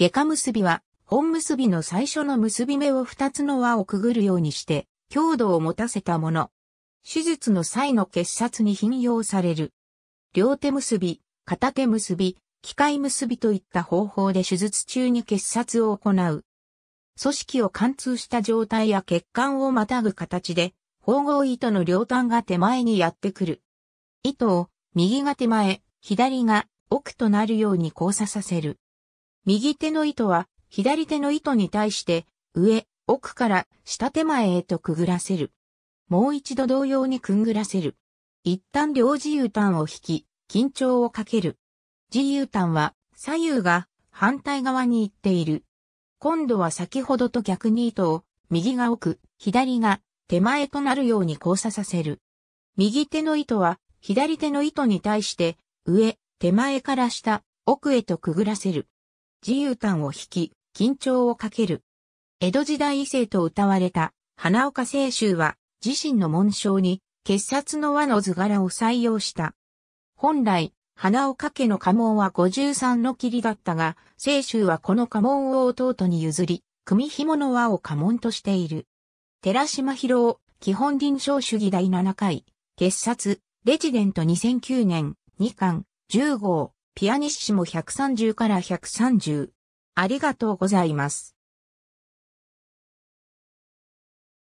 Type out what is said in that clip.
下下結びは、本結びの最初の結び目を二つの輪をくぐるようにして、強度を持たせたもの。手術の際の結殺に頻用される。両手結び、片手結び、機械結びといった方法で手術中に結殺を行う。組織を貫通した状態や血管をまたぐ形で、縫合糸の両端が手前にやってくる。糸を右が手前、左が奥となるように交差させる。右手の糸は左手の糸に対して上、奥から下手前へとくぐらせる。もう一度同様にくんぐらせる。一旦両自由端を引き、緊張をかける。自由端は左右が反対側に行っている。今度は先ほどと逆に糸を右が奥、左が手前となるように交差させる。右手の糸は左手の糸に対して上、手前から下、奥へとくぐらせる。自由端を引き、緊張をかける。江戸時代異性と歌われた、花岡清舟は、自身の紋章に、結殺の輪の図柄を採用した。本来、花岡家の家紋は53の霧だったが、清舟はこの家紋を弟に譲り、組紐の輪を家紋としている。寺島博夫、基本臨床主義第7回、結殺、レジデント2009年、2巻、10号。ピアニッシモ130から130。ありがとうございます。